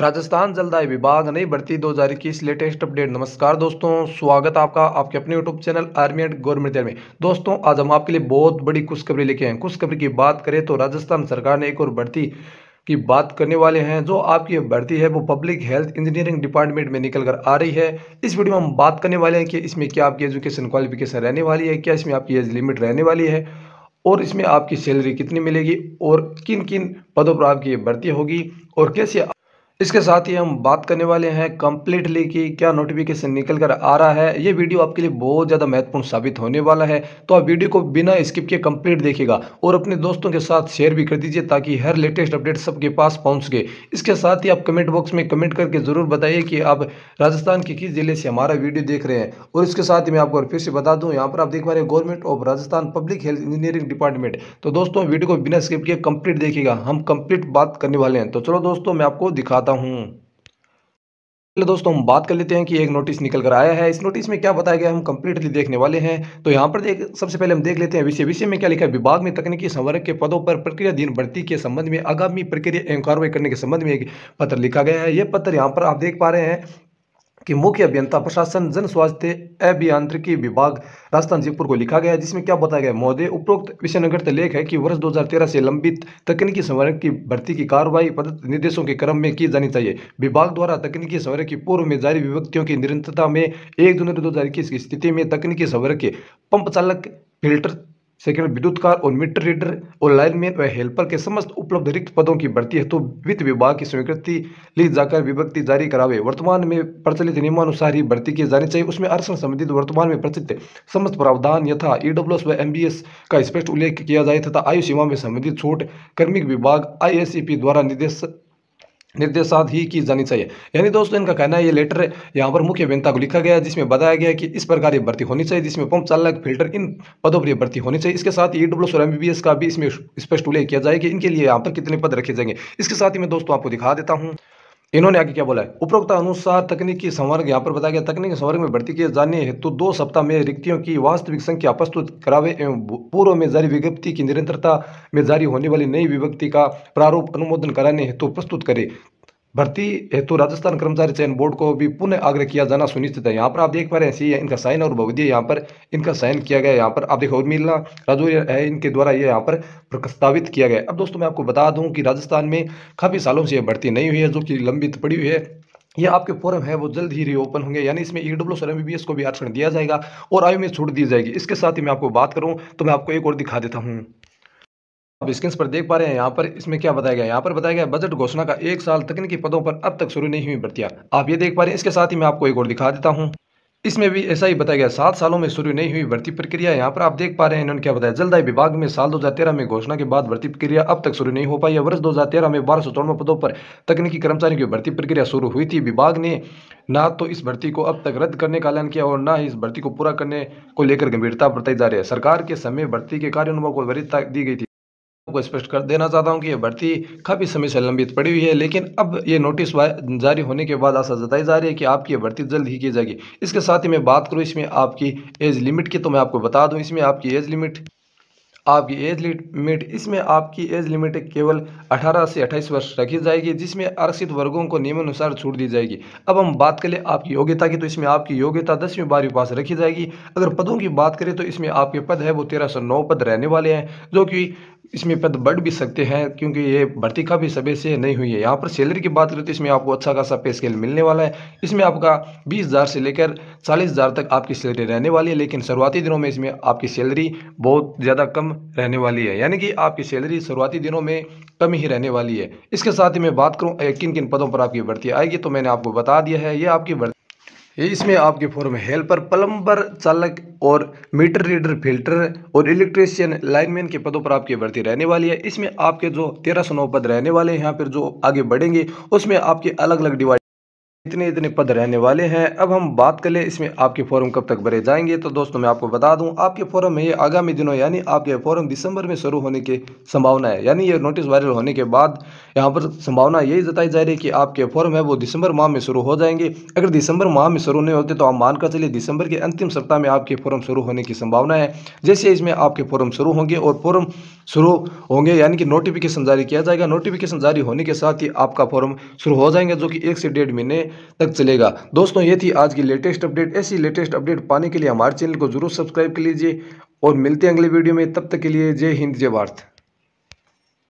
राजस्थान जलदाय विभाग नई भर्ती इक्कीस लेटेस्ट अपडेट नमस्कार दोस्तों स्वागत आपका आपके अपने YouTube channel army and government में दोस्तों आज हम आपके लिए बहुत बड़ी खुशखबरी लिखे हैं खुशखबरी की बात करें तो राजस्थान सरकार ने एक और भर्ती की बात करने वाले हैं जो आपकी भर्ती है वो पब्लिक हेल्थ इंजीनियरिंग डिपार्टमेंट में निकल कर आ रही है इस वीडियो में हम बात करने वाले हैं कि इसमें क्या आपकी एजुकेशन क्वालिफिकेशन रहने वाली है क्या इसमें आपकी एज लिमिट रहने वाली है और इसमें आपकी सैलरी कितनी मिलेगी और किन किन पदों पर आपकी ये भर्ती होगी और कैसे इसके साथ ही हम बात करने वाले हैं कम्प्लीटली कि क्या नोटिफिकेशन निकल कर आ रहा है ये वीडियो आपके लिए बहुत ज़्यादा महत्वपूर्ण साबित होने वाला है तो आप वीडियो को बिना स्किप के कंप्लीट देखिएगा और अपने दोस्तों के साथ शेयर भी कर दीजिए ताकि हर लेटेस्ट अपडेट सबके पास पहुंच सके इसके साथ ही आप कमेंट बॉक्स में कमेंट करके ज़रूर बताइए कि आप राजस्थान के किस ज़िले से हमारा वीडियो देख रहे हैं और इसके साथ ही मैं आपको फिर से बता दूँ यहाँ पर आप देख पा रहे हैं government of Rajasthan public health engineering department तो दोस्तों वीडियो को बिना स्किप के कम्प्लीट देखेगा हम कंप्लीट बात करने वाले हैं तो चलो दोस्तों मैं आपको दिखा चाहता हूँ पहले दोस्तों हम बात कर लेते हैं कि एक नोटिस निकल कर आया है इस नोटिस में क्या बताया गया हम कंप्लीटली देखने वाले हैं तो यहाँ पर देख सबसे पहले हम देख लेते हैं विषय विषय में क्या लिखा है विभाग में तकनीकी संवर्ग के पदों पर प्रक्रिया दिन भर्ती के संबंध में आगामी प्रक्रिया एवं कार्रवाई करने के संबंध में एक पत्र लिखा गया है ये पत्र यहाँ पर आप देख पा रहे हैं कि मुख्य अभियंता प्रशासन जन स्वास्थ्य अभियांत्रिकी विभाग राजस्थान जयपुर को लिखा गया जिसमें क्या बताया गया महोदय उपरोक्त विषयनगर लेख है कि वर्ष 2013 से लंबित तकनीकी संवरण की भर्ती की कार्रवाई पदत निर्देशों के क्रम में की जानी चाहिए विभाग द्वारा तकनीकी संवरण की पूर्व में जारी विभक्तियों की निरंतरता में एक जनवरी दो की स्थिति में तकनीकी संवरण के पंप चालक फिल्टर सेकेंड विद्युत कार और मीटर रीडर और लाइनमैन व हेल्पर के समस्त उपलब्ध रिक्त पदों की भर्ती हेतु तो वित्त विभाग की स्वीकृति ली जाकर विभक्ति जारी करावे वर्तमान में प्रचलित नियमानुसार ही भर्ती की जानी चाहिए उसमें आरक्षण संबंधित वर्तमान में प्रचलित समस्त प्रावधान यथा ईडब्ल्यूएस e व एमबीएस का स्पष्ट उल्लेख किया जाए तथा आयु सीमा में संबंधित छोट कर्मिक विभाग आई e द्वारा निर्देश ही की जानी चाहिए यानी दोस्तों इनका कहना है ये लेटर यहाँ पर मुख्य अभियंता को लिखा गया है जिसमें बताया गया है कि इस प्रकार ये भर्ती होनी चाहिए जिसमें पंप चालक फिल्टर इन पदों पर भर्ती होनी चाहिए इसके साथ ई डब्ल्यू सौ एम का भी इसमें स्पष्ट उल्लेख किया जाए कि इनके लिए यहाँ पर कितने पद रखे जाएंगे इसके साथ ही मैं दोस्तों आपको दिखा देता हूँ इन्होंने आगे क्या बोला है उपरोक्त अनुसार तकनीकी संवर्ग यहाँ पर बताया गया तकनीकी संवर्ग में भर्ती किए जाने हेतु दो सप्ताह में रिक्तियों की वास्तविक संख्या प्रस्तुत करावे एवं पूर्व में जारी विज्ञप्ति की निरंतरता में जारी होने वाली नई विभक्ति का प्रारूप अनुमोदन कराने हेतु प्रस्तुत करे भर्ती हेतु राजस्थान कर्मचारी चयन बोर्ड को भी पुनः आग्रह किया जाना सुनिश्चित है यहाँ पर आप देख पा रहे हैं सी है इनका साइन और भवदीय यहाँ पर इनका साइन किया गया यहाँ पर आप देखो उर्मिला राजौरिया है इनके द्वारा ये यहाँ पर प्रस्तावित किया गया अब दोस्तों मैं आपको बता दूँ कि राजस्थान में काफ़ी सालों से यह भर्ती नहीं हुई है जो कि लंबित पड़ी हुई है ये आपके फॉर्म है वो जल्द ही रीओपन होंगे यानी इसमें ई e डब्ल्यू और एम को भी आरक्षण दिया जाएगा और आयु में छूट दी जाएगी इसके साथ ही मैं आपको बात करूँ तो मैं आपको एक और दिखा देता हूँ आप स्क्रीन पर देख पा रहे हैं यहाँ पर इसमें क्या बताया गया यहाँ पर बताया गया बजट घोषणा का एक साल तकनीकी पदों पर अब तक शुरू नहीं हुई भर्तियां आप ये देख पा रहे हैं इसके साथ ही मैं आपको एक और दिखा देता हूँ इसमें भी ऐसा ही बताया गया सात सालों में शुरू नहीं हुई भर्ती प्रक्रिया यहाँ पर आप देख पा रहे हैं इन्होंने क्या बताया जलदाय विभाग में साल 2013 में घोषणा के बाद भर्ती प्रक्रिया अब तक शुरू नहीं हो पाई है वर्ष 2013 में बारह सौ पदों पर तकनीकी कर्मचारियों की भर्ती प्रक्रिया शुरू हुई थी विभाग ने ना तो इस भर्ती को अब तक रद्द करने का ऐलान किया और ना ही इस भर्ती को पूरा करने को लेकर गंभीरता बरताई जा रही है सरकार के समय भर्ती के कार्य अनुभव को वरीयता दी गई थी आपको स्पष्ट कर देना चाहता हूं कि यह भर्ती काफ़ी समय से लंबित पड़ी हुई है लेकिन अब ये नोटिस जारी होने के बाद आशा जताई जा रही है कि आपकी यह भर्ती जल्द ही की जाएगी इसके साथ ही मैं बात करूँ इसमें आपकी एज लिमिट की तो मैं आपको बता दूं इसमें आपकी एज लिमिट आपकी एज लिमिट इसमें आपकी एज लिमिट केवल 18 से 28 वर्ष रखी जाएगी जिसमें आरक्षित वर्गों को नियमानुसार छूट दी जाएगी अब हम बात करें आपकी योग्यता की तो इसमें आपकी योग्यता दसवीं बारहवीं पास रखी जाएगी अगर पदों की बात करें तो इसमें आपके पद है वो तेरह पद रहने वाले हैं जो कि इसमें पद बढ़ भी सकते हैं क्योंकि ये भर्ती का भी समय से नहीं हुई है यहाँ पर सैलरी की बात करें तो इसमें आपको अच्छा खासा पे स्केल मिलने वाला है इसमें आपका बीस हज़ार से लेकर चालीस हज़ार तक आपकी सैलरी रहने वाली है लेकिन शुरुआती दिनों में इसमें आपकी सैलरी बहुत ज़्यादा कम रहने वाली है यानी कि आपकी सैलरी शुरुआती दिनों में कम ही रहने वाली है इसके साथ ही मैं बात करूँ किन किन पदों पर आपकी भर्ती आएगी तो मैंने आपको बता दिया है ये आपकी इसमें आपके फॉर्म हेल्पर प्लम्बर चालक और मीटर रीडर फिल्टर और इलेक्ट्रीशियन लाइनमैन के पदों पर आपकी भर्ती रहने वाली है इसमें आपके जो तेरह सौ नौ पद रहने वाले हैं यहाँ पर जो आगे बढ़ेंगे उसमें आपके अलग अलग डिवाइड इतने इतने पद रहने वाले हैं अब हम बात कर ले इसमें आपके फॉर्म कब तक भरे जाएंगे तो दोस्तों मैं आपको बता दूं आपके फॉर्म में ये आगामी दिनों यानी आपके फॉर्म दिसंबर में शुरू होने की संभावना है यानी ये नोटिस वायरल होने के बाद यहाँ पर संभावना यही जताई जा रही है कि आपके फॉर्म है वो दिसंबर माह में शुरू हो जाएंगे अगर दिसंबर माह में शुरू नहीं होते तो आप मानकर चलिए दिसंबर के अंतिम सप्ताह में आपके फॉर्म शुरू होने की संभावना है जैसे इसमें आपके फॉर्म शुरू होंगे और फॉर्म शुरू होंगे यानी कि नोटिफिकेशन जारी किया जाएगा नोटिफिकेशन जारी होने के साथ ही आपका फॉर्म शुरू हो जाएंगे जो कि एक से डेढ़ महीने तक चलेगा दोस्तों ये थी आज की लेटेस्ट अपडेट ऐसी लेटेस्ट अपडेट पाने के लिए हमारे चैनल को जरूर सब्सक्राइब कर लीजिए और मिलते हैं अगले वीडियो में तब तक के लिए जय हिंद जय भारत